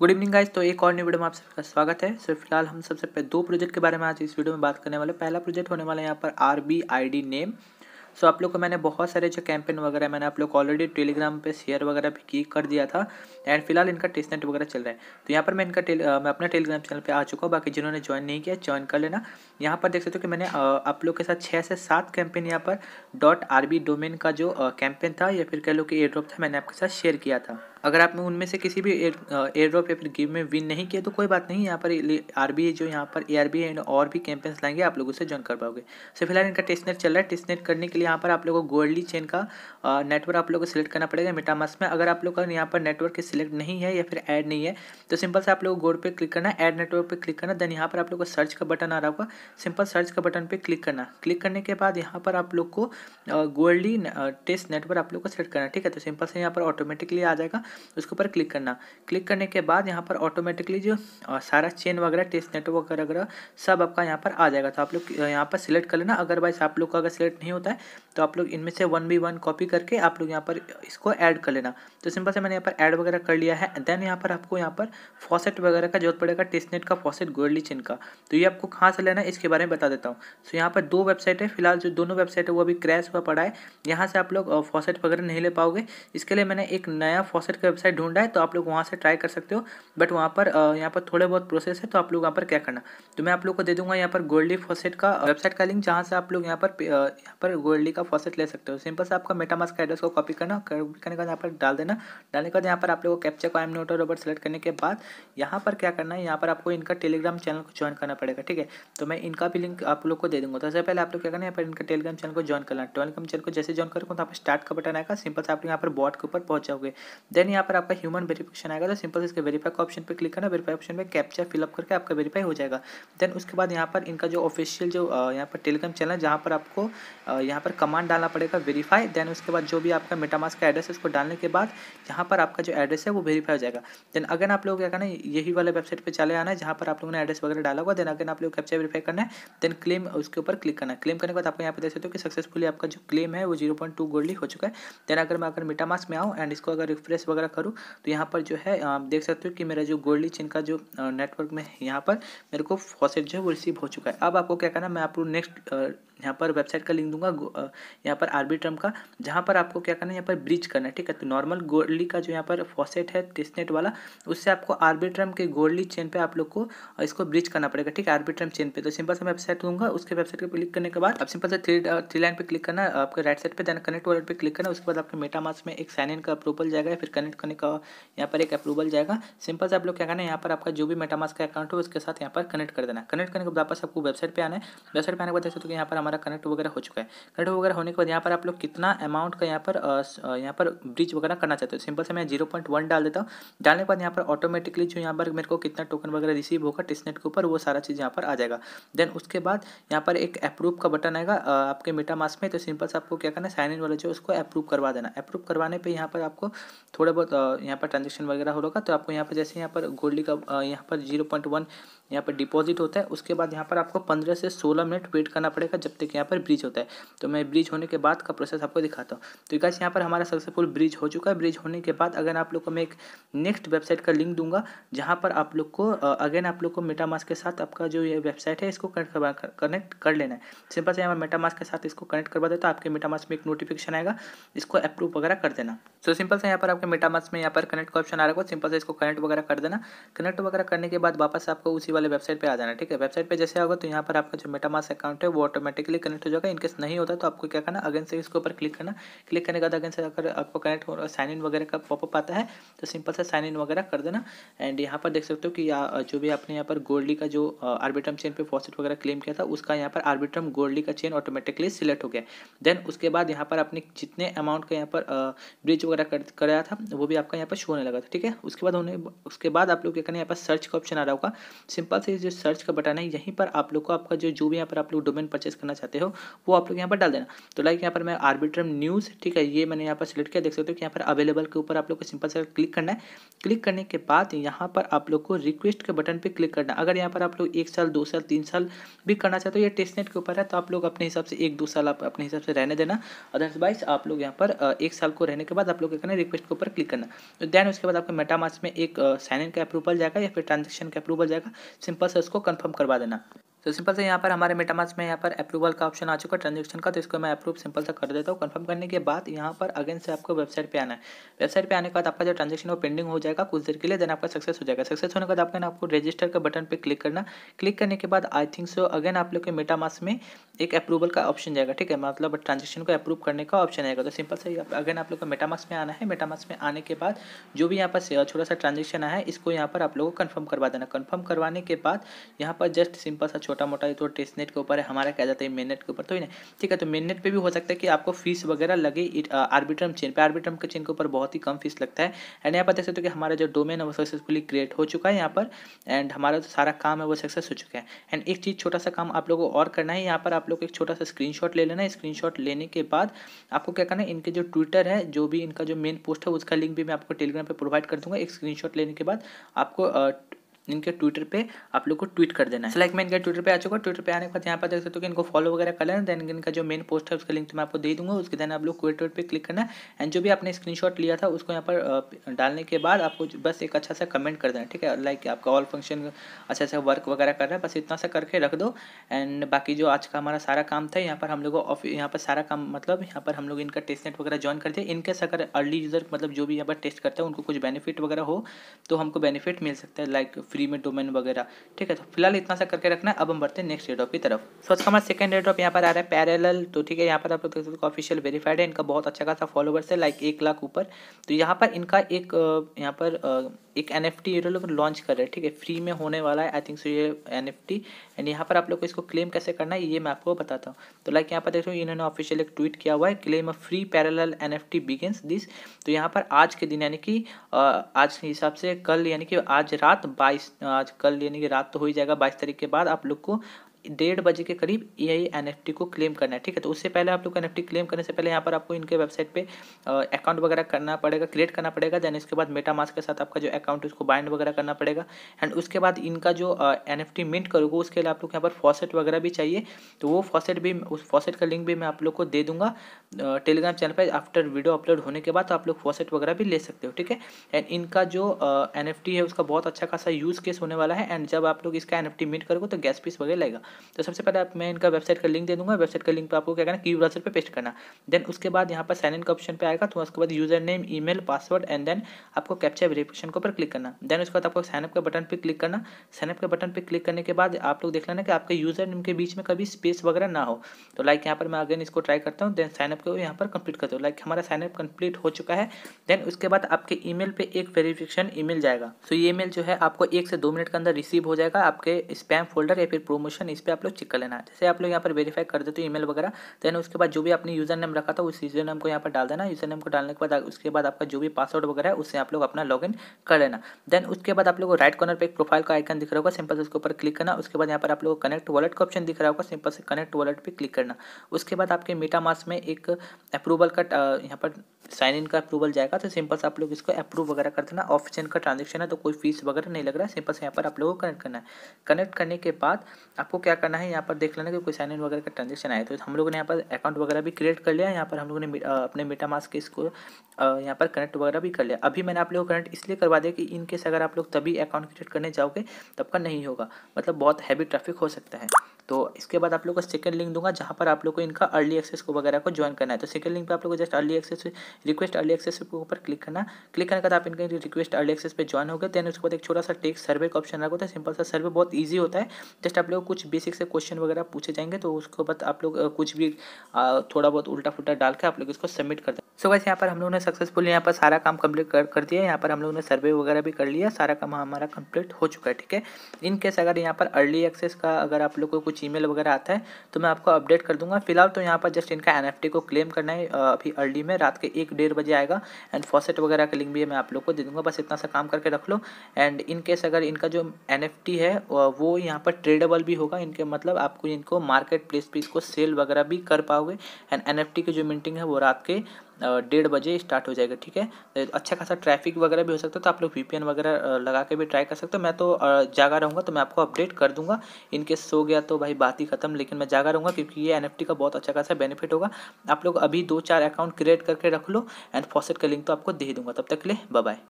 good evening guys तो एक और न्यू वीडियो में आप सबका स्वागत है सो फिलहाल हम सबसे पहले दो प्रोजेक्ट के बारे में आज इस वीडियो में बात करने वाले पहला प्रोजेक्ट होने वाला है यहाँ पर R B I D name so आप लोग को मैंने बहुत सारे जो कैंपेन वगैरह मैंने आप लोग को ऑलरेडी टेलीग्राम पे शेयर वगैरह भी की कर दिया था एंड फिलहाल इनका टेस्टनेट वगैरह चल रहा है तो यहाँ पर मैं इनका टेल, मैं अपना टेलीग्राम चैनल पे आ चुका हूँ बाकी जिन्होंने ज्वाइन नहीं किया ज्वाइन कर लेना यहाँ पर देख सकते हो कि मैंने आप लोग के साथ छः से सात कैंपेन यहाँ पर डॉट आर डोमेन का जो कैंपेन था या फिर कह लो कि एयर ड्रॉप था मैंने आपके साथ शेयर किया था अगर आप उनमें से किसी भी एयर ड्रॉप या फिर गेम में विन नहीं किया तो कोई बात नहीं यहाँ पर आर जो यहाँ पर ए आर एंड और भी कैंपेंस लाएंगे आप लोगों से ज्वाइन कर पाओगे सो फिलहाल इनका टेस्टनेट चल रहा है टेस्टनेट करने के लिए यहाँ पर आप लोगों को गोल्डली चेन का नेटवर्क आप लोगों को सिलेक्ट करना पड़ेगा मिटामस में अगर आप लोग का यहाँ पर नेटवर्क सिलेक्ट नहीं है या फिर ऐड नहीं है तो सिंपल से आप लोग गोड पर क्लिक करना एड नेटवर्क पर क्लिक करना देन यहाँ पर आप लोग को सर्च का बटन आ रहा होगा सिंपल सर्च का बटन पर क्लिक करना क्लिक करने के बाद यहाँ पर आप लोग को गोल्डली टेस्ट नेटवर्क आप लोग को सिलेक्ट करना ठीक है तो सिंपल से यहाँ पर ऑटोमेटिकली आ जाएगा उसके ऊपर क्लिक करना क्लिक करने के बाद यहाँ पर ऑटोमेटिकली जो सारा चेन वगैरह टेस्ट नेटवर्क वगैरह सब आपका यहाँ पर आ जाएगा तो आप लोग यहाँ पर सिलेक्ट कर लेना अदरवाइज आप लोग का अगर सिलेक्ट नहीं होता है तो आप लोग इनमें से वन बी वन कॉपी करके आप लोग यहाँ पर इसको ऐड कर लेना तो सिंपल से मैंने यहाँ पर ऐड वगैरह कर लिया है देन यहाँ पर आपको यहाँ पर फॉसेट वगैरह का जरूरत पड़ेगा टेस्टनेट का फॉसेट गोल्डी चेन का तो ये आपको कहाँ से लेना है इसके बारे में बता देता हूँ सो यहाँ पर दो वेबसाइट है फिलहाल जो दोनों वेबसाइट है वो अभी क्रैश हुआ पड़ा है यहाँ से आप लोग फॉसेट वगैरह नहीं ले पाओगे इसके लिए मैंने एक नया फॉसेट का वेबसाइट ढूंढा है तो आप लोग वहाँ से ट्राई कर सकते हो बट वहाँ पर यहाँ पर थोड़े बहुत प्रोसेस है तो आप लोग यहाँ पर क्या करना तो मैं आप लोग को दे दूंगा यहाँ पर गोल्डी फॉसेट का वेबसाइट का लिंक जहाँ से आप लोग यहाँ पर यहाँ पर गोल्डी का फॉसेट ले सकते हो सिंपल से आपका मेटामास का एड्रेस को कॉपी करना कॉपी करने के बाद यहाँ पर डाल देना डालने के बाद यहाँ पर आप लोग को कैप्चर का एम नोट और रोबर सेलेक्ट करने के बाद यहाँ पर क्या करना है यहाँ पर आपको इनका टेलीग्राम चैनल को ज्वाइन करना पड़ेगा ठीक है तो मैं इनका भी लिंक आप लोग को दे दूँगा तो सबसे पहले आप लोग क्या करना है यहाँ पर इनका टेलीग्राम चैनल को ज्वाइन करना टेलीग्राम चैनल को जैसे ज्वाइन करोगे तो यहाँ पर स्टार्ट का बटन आएगा सिंपल से आप लोग यहाँ पर बॉट के ऊपर पहुंचाओगे देन देन यहाँ पर आपका ह्यूमन वेरीफिकेशन आएगा तो सिंपल इसके वेरीफाई का ऑप्शन पर क्लिक करना वेरीफाई ऑप्शन में कैप्चर फिलअप करके आपका वेरीफाई हो जाएगा देन उसके बाद यहाँ पर इनका जो ऑफिशियल जो यहाँ पर टेलीग्राम चैनल है जहाँ पर आपको यहाँ पर कमांड डालना पड़ेगा वेरीफाई देन उसके बाद जो भी आपका मेटामास का एड्रेस है उसको डालने के बाद यहाँ पर आपका जो एड्रेस है वो वेरीफाई हो जाएगा देन अगेन आप लोग क्या करना यही वाले वेबसाइट पर चले आना है जहाँ पर आप लोगों ने एड्रेस वगैरह डाला होगा देन अगेन आप लोग कैप्चर वेरीफाई करना है देन क्लेम उसके ऊपर क्लिक करना है क्लेम करने के बाद आपको यहाँ पर देख सकते हो कि सक्सेसफुली आपका जो क्लेम है वो जीरो पॉइंट टू गोल्ड ही हो चुका है देन अगर मैं अगर मीटामास में आऊँ एंड इसको अगर रिफ्रेश वगैरह वगैरह करूँ तो यहाँ पर जो है आप देख सकते हो कि मेरा जो गोल्डी चेन का जो नेटवर्क में यहाँ पर मेरे को फॉसेट जो है वो रिसीव हो चुका है अब आपको क्या करना मैं आपको नेक्स्ट यहाँ पर वेबसाइट का लिंक दूंगा यहाँ पर आरबी ट्रम का जहाँ पर आपको क्या करना है यहाँ पर ब्रिज करना है ठीक है तो नॉर्मल गोल्डली का जो यहाँ पर फॉसेट है टेस्टनेट वाला उससे आपको आरबी ट्रम के गोल्डली चेन पे आप लोग को इसको ब्रिज करना पड़ेगा ठीक है आरबी ट्रम चेन पे तो सिंपल से वेबसाइट दूंगा उसके वेबसाइट पर क्लिक करने के बाद आप सिंपल से थ्री थ्री लाइन पर क्लिक करना आपके राइट साइड पर देना कनेक्ट वाले पर क्लिक करना उसके बाद आपके मेटा में एक साइन इन का अप्रूवल जाएगा फिर कनेक्ट करने का यहाँ पर एक अप्रूवल जाएगा सिंपल से आप लोग क्या करना है यहाँ पर आपका जो भी मेटामास का अकाउंट हो उसके साथ यहाँ पर कनेक्ट कर देना कनेक्ट करने के बाद आपको वेबसाइट पर आना है वेबसाइट पर आने के बाद तो यहाँ पर हमारा कनेक्ट वगैरह हो चुका है कनेक्ट वगैरह होने के बाद यहाँ पर आप लोग कितना अमाउंट का यहाँ पर यहाँ पर ब्रिज वगैरह करना चाहते हो सिंपल से मैं जीरो पॉइंट वन डाल देता हूँ डालने के बाद यहाँ पर ऑटोमेटिकली जो यहाँ पर मेरे को कितना टोकन वगैरह रिसीव होगा टेस्टनेट के ऊपर वो सारा चीज़ यहाँ पर आ जाएगा देन उसके बाद यहाँ पर एक अप्रूव का बटन आएगा आपके मीटा मास्क में तो सिंपल से आपको क्या करना है साइन इन वाला जो उसको अप्रूव करवा देना अप्रूव करवाने पर यहाँ पर आपको थोड़ा बहुत यहाँ पर ट्रांजेक्शन वगैरह होगा तो आपको यहाँ पर जैसे यहाँ पर गोल्डी का यहाँ पर जीरो पॉइंट वन यहाँ पर डिपॉजिट होता है उसके बाद यहाँ पर आपको पंद्रह से सोलह मिनट वेट करना पड़ेगा जब तक यहाँ पर ब्रिज होता है तो मैं ब्रिज होने के बाद का प्रोसेस आपको दिखाता हूँ तो गैस यहाँ पर हमारा सक्सेसफुल ब्रिज हो चुका है ब्रिज होने के बाद अगर आप लोग को मैं एक नेक्स्ट वेबसाइट का लिंक दूंगा जहाँ पर आप लोग को अगेन आप लोग को मेटामास के साथ आपका जो ये वेबसाइट है इसको कनेक्ट कनेक्ट कर लेना है सिंपल से यहाँ पर मेटामास के साथ इसको कनेक्ट करवा देता तो आपके मेटामास में एक नोटिफिकेशन आएगा इसको अप्रूव वगैरह कर देना सो सिंपल से यहाँ पर आपके मेटामास में यहाँ पर कनेक्ट का ऑप्शन आ रहा है सिंपल से इसको कनेक्ट वगैरह कर देना कनेक्ट वगैरह करने के बाद वापस आपको उसी वाले वेबसाइट पे आ जाना ठीक है वेबसाइट पे जैसे आओगे तो यहाँ पर आपका जो मेटामास अकाउंट है वो ऑटोमेटिकली कनेक्ट हो जाएगा इनकेस नहीं होता तो आपको क्या करना अगेन से इसके ऊपर क्लिक करना क्लिक करने के बाद अगेन से अगर आपको कनेक्ट हो साइन इन वगैरह का पॉपअप आता है तो सिंपल से साइन इन वगैरह कर देना एंड यहाँ पर देख सकते हो कि जो भी आपने यहाँ पर गोल्डी का जो आर्बिट्रम चेन पे फॉसिट वगैरह क्लेम किया था उसका यहाँ पर आर्बिट्रम गोल्डी का चेन ऑटोमेटिकली सिलेक्ट हो गया देन उसके बाद यहाँ पर आपने जितने अमाउंट का यहाँ पर ब्रिज वगैरह कराया था वो भी आपका यहाँ पर शो होने लगा था ठीक है उसके बाद उन्हें उसके बाद आप लोग क्या करना यहाँ पर सर्च का ऑप्शन आ रहा होगा सिंपल सिंपल से जो सर्च का बटन है यहीं पर आप लोग को आपका जो जो भी यहाँ पर आप लोग डोमेन परचेस करना चाहते हो वो आप लोग यहाँ पर डाल देना तो लाइक यहाँ पर मैं आर्बिट्रम न्यूज़ ठीक है ये मैंने यहाँ पर सिलेक्ट किया देख सकते हो कि यहाँ पर अवेलेबल के ऊपर आप लोग को सिंपल से क्लिक करना है क्लिक करने के बाद यहाँ पर आप लोग को रिक्वेस्ट के बटन पर क्लिक करना अगर यहाँ पर आप लोग एक साल दो साल तीन साल भी करना चाहते हो ये टेस्टनेट के ऊपर है तो आप लोग अपने हिसाब से एक दो साल आप अपने हिसाब से रहने देना अदरवाइज आप लोग यहाँ पर एक साल को रहने के बाद आप लोग क्या करना रिक्वेस्ट के ऊपर क्लिक करना तो देन उसके बाद आपके मेटामास में एक साइन इन का अप्रूवल जाएगा या फिर ट्रांजेक्शन का अप्रूवल जाएगा सिंपल से उसको कन्फर्म करवा देना तो सिंपल से यहाँ पर हमारे मेटामास में यहाँ पर अप्रूवल का ऑप्शन आ चुका है ट्रांजेक्शन का तो इसको मैं अप्रूव सिंपल से कर देता हूँ कन्फर्म करने के बाद यहाँ पर अगेन से आपको वेबसाइट पे आना है वेबसाइट पे आने के बाद आपका जो ट्रांजेक्शन वो पेंडिंग हो जाएगा कुछ देर के लिए देन आपका सक्सेस हो जाएगा सक्सेस होने के बाद आपका आपको रजिस्टर का बटन पर क्लिक करना क्लिक करने के बाद आई थिंक सो अगेन आप लोग के मेटामास में एक अप्रूवल का ऑप्शन जाएगा ठीक है मतलब ट्रांजेक्शन को अप्रूव करने का ऑप्शन आएगा तो सिंपल से अगेन आप लोग को मेटामास में आना है मेटामास में आने के बाद जो भी यहाँ पर छोटा सा ट्रांजेक्शन आया है इसको यहाँ पर आप लोगों को कन्फर्म करवा देना कन्फर्म करवाने के बाद यहाँ पर जस्ट सिंपल सा छोटा छोटा मोटा तो टेस्ट नेट के ऊपर है हमारा क्या जाता है मेन नेट के ऊपर तो ही नहीं ठीक है तो मेन नेट पर भी हो सकता है कि आपको फीस वगैरह लगे आर्बिट्रम चेन पर आर्बिट्रम के चेन के ऊपर बहुत ही कम फीस लगता है एंड यहाँ पर देख सकते हो कि हमारा जो डोमेन है वो सक्सेसफुली क्रिएट हो चुका है यहाँ पर एंड हमारा जो सारा काम है वो सक्सेस हो चुका है एंड एक चीज़ छोटा सा काम आप लोगों को और करना है यहाँ पर आप लोग एक छोटा सा शॉट ले लेना है शॉट लेने के बाद आपको क्या करना है इनके जो ट्विटर है जो भी इनका जो मेन पोस्ट है उसका लिंक भी मैं आपको टेलीग्राम पर प्रोवाइड कर दूंगा एक स्क्रीन लेने के बाद आपको इनके ट्विटर पे आप लोग को ट्वीट कर देना है so, लाइक like मैं इनके ट्विटर पे आ चुका ट्विटर पे आने के बाद यहाँ पर देख सकते हो कि इनको फॉलो वगैरह कर लेना देन इनका जो मेन पोस्ट है उसका लिंक तो मैं आपको दे दूंगा उसके देन आप लोग ट्विटर पर क्लिक करना एंड जो भी आपने स्क्रीन लिया था उसको यहाँ पर डालने के बाद आपको बस एक अच्छा सा कमेंट कर देना ठीक है लाइक आपका ऑल फंक्शन अच्छा सा वर्क वगैरह कर रहा है बस इतना सा करके रख दो एंड बाकी जो आज का हमारा सारा काम था यहाँ पर हम लोग यहाँ पर सारा काम मतलब यहाँ पर हम लोग इनका टेस्ट नेट वगैरह ज्वाइन करते हैं इनके अगर अर्ली यूज़र मतलब जो भी यहाँ पर टेस्ट करते हैं उनको कुछ बेनिफिट वगैरह हो तो हमको बेनिफिट मिल सकता है लाइक like, फ्री में डोमेन वगैरह ठीक है तो फिलहाल इतना सा करके रखना है अब हम बढ़ते हैं नेक्स्ट एड्रॉप की तरफ सो इसका हमारा सेकंड एड्रॉप यहाँ पर आ रहा है पैरेलल तो ठीक है यहाँ पर आप लोग देख सकते हो ऑफिशियल वेरीफाइड है इनका बहुत अच्छा खासा फॉलोवर्स है लाइक एक लाख ऊपर तो यहाँ पर इनका एक यहाँ पर एक एन एफ टी लॉन्च कर रहे हैं ठीक है फ्री में होने वाला है आई थिंक सो ये एन एंड यहाँ पर आप लोग को इसको क्लेम कैसे करना है ये मैं आपको बताता हूँ तो लाइक यहाँ पर देख रहे हो इन्होंने ऑफिशियल एक ट्वीट किया हुआ है claim of free parallel N F this तो यहाँ पर आज के दिन यानी कि आज के हिसाब से कल यानी कि आज रात बाईस आज आज कल यानी कि रात तो हो ही जाएगा बाईस तारीख के बाद आप लोग को डेढ़ बजे के करीब यही एन को क्लेम करना है ठीक है तो उससे पहले आप लोग एन क्लेम करने से पहले यहाँ पर आपको इनके वेबसाइट पे अकाउंट वगैरह करना पड़ेगा क्रिएट करना पड़ेगा देन इसके बाद मेटा मास्क के साथ आपका जो अकाउंट है उसको बाइंड वगैरह करना पड़ेगा एंड उसके बाद इनका जो एन एफ मिंट करोगे उसके लिए आप लोग यहाँ पर फॉसेट वगैरह भी चाहिए तो वो फॉसेट भी उस फॉसेट का लिंक भी मैं आप लोग को दे दूंगा टेलीग्राम चैनल पर आफ्टर वीडियो अपलोड होने के बाद तो आप लोग फॉसेट वगैरह भी ले सकते हो ठीक है एंड इनका जो एन है उसका बहुत अच्छा खासा यूज़ केस होने वाला है एंड जब आप लोग इसका एन एफ मिंट करोगे तो गैस पीस वगैरह लगेगा तो सबसे पहले आप मैं इनका वेबसाइट का लिंक दे दूंगा वेबसाइट का लिंक पर आपको क्या करना की ब्राउजर पर पेस्ट करना देन उसके बाद यहाँ पर साइन इन का ऑप्शन पर आएगा तो उसके बाद user name email password and then आपको कैप्चा वेरिफिकेशन के ऊपर क्लिक करना देन उसके बाद आपको साइनअप के बटन पर क्लिक करना साइनअप के बटन पर क्लिक करने के बाद आप लोग देख लेना कि आपके यूजर नेम के बीच में कभी स्पेस वगैरह ना हो तो लाइक यहाँ पर मैं अगेन इसको ट्राई करता हूँ देन साइनअप को यहाँ पर कंप्लीट करता हूँ लाइक हमारा साइनअप कंप्लीट हो चुका है देन उसके बाद आपके ईमेल पे एक वेरिफिकेशन ईमेल जाएगा तो so, ये मेल जो है आपको एक से दो मिनट के अंदर रिसीव हो जाएगा आपके स्पैम फोल्डर या फिर प्रोमोशन इस पर आप लोग चिक कर लेना जैसे आप लोग यहाँ पर वेरीफाई कर देते हो ईमेल वगैरह देन उसके बाद जो भी आपने यूजर नेम रखा था उस यूजर नेम को यहाँ पर डाल देना यूजर नेम को डालने के बाद उसके बाद आपका जो भी पासवर्ड वगैरह है उससे आप लोग अपना लॉग कर लेना देन उसके बाद आप लोग राइट कॉर्नर पर एक प्रोफाइल का आइकन दिख रहा होगा सिंपल से उसके ऊपर क्लिक करना उसके बाद यहाँ पर आप लोग कनेक्ट वॉलेट का ऑप्शन दिख रहा होगा सिंपल से कनेक्ट वॉलेट पर क्लिक करना उसके बाद आपके मीटा मास्क में एक अप्रूवल का यहाँ पर साइन इन का अप्रूवल जाएगा तो सिंपल से आप लोग इसको अप्रूव वगैरह कर देना ऑफ का ट्रांजेक्शन है तो कोई फीस वगैरह नहीं लग रहा है सिंपल से यहाँ पर आप लोगों को कनेक्ट करना है कनेक्ट करने के बाद आपको क्या करना है यहाँ पर देख लेना कि कोई साइन इन वगैरह का ट्रांजेक्शन आया तो हम लोगों ने यहाँ पर अकाउंट वगैरह भी क्रिएट कर लिया यहाँ पर हम लोगों ने अपने मेटा मास्क के इसको यहाँ पर कनेक्ट वगैरह भी कर लिया अभी मैंने आप लोगों को कनेक्ट इसलिए करवा दिया कि इनकेस अगर आप लोग तभी अकाउंट क्रिएट करने जाओगे तब का नहीं होगा मतलब बहुत हैवी ट्रैफिक हो सकता है तो इसके बाद आप लोग को सेकंड लिंक दूंगा जहाँ पर आप लोग को इनका अर्ली एक्सेस को वगैरह को ज्वाइन करना है तो सेकंड लिंक पे आप लोग को just early access request early access के ऊपर क्लिक करना क्लिक करने के बाद आप इनके रिक्वेस्ट अर्ली एक्सेस पे ज्वाइन हो गए देन उसके बाद एक छोटा सा टेक सर्वे का ऑप्शन रखा तो होता है सिंपल सा सर्वे बहुत ईजी होता है जस्ट आप लोग कुछ बेसिक से क्वेश्चन वगैरह पूछे जाएंगे तो उसके बाद आप लोग कुछ भी थोड़ा बहुत उल्टा फुल्टा डाल के आप लोग इसको सबमिट कर दें सो बस यहाँ पर हम लोगों ने सक्सेसफुल यहाँ पर सारा काम कंप्लीट कर कर दिया यहाँ पर हम लोगों ने सर्वे वगैरह भी कर लिया सारा काम हमारा कंप्लीट हो चुका है ठीक है इन केस अगर यहाँ पर अर्ली एक्सेस का अगर आप लोग को कुछ कुछ ईमेल वगैरह आता है तो मैं आपको अपडेट कर दूंगा फिलहाल तो यहाँ पर जस्ट इनका एन को क्लेम करना है अभी अर्ली में रात के एक डेढ़ बजे आएगा एंड फॉसेट वगैरह का लिंक भी मैं आप लोग को दे दूंगा बस इतना सा काम करके रख लो एंड इनकेस अगर इनका जो एन है वो यहाँ पर ट्रेडेबल भी होगा इनके मतलब आपको इनको मार्केट प्लेस पर इसको सेल वगैरह भी कर पाओगे एंड एन की जो मिनटिंग है वो रात के डेढ़ बजे स्टार्ट हो जाएगा ठीक है तो अच्छा खासा ट्रैफिक वगैरह भी हो सकता है तो आप लोग वीपीएन वगैरह लगा के भी ट्राई कर सकते हो मैं तो जागा रहूँगा तो मैं आपको अपडेट कर दूँगा इनकेस सो गया तो भाई बात ही खत्म लेकिन मैं जागा रहूँगा क्योंकि ये एन का बहुत अच्छा खासा बेनिफिट होगा आप लोग अभी दो चार अकाउंट क्रिएट करके रख लो एंड फॉसेट का लिंक तो आपको दे दूँगा तब तक ले बाय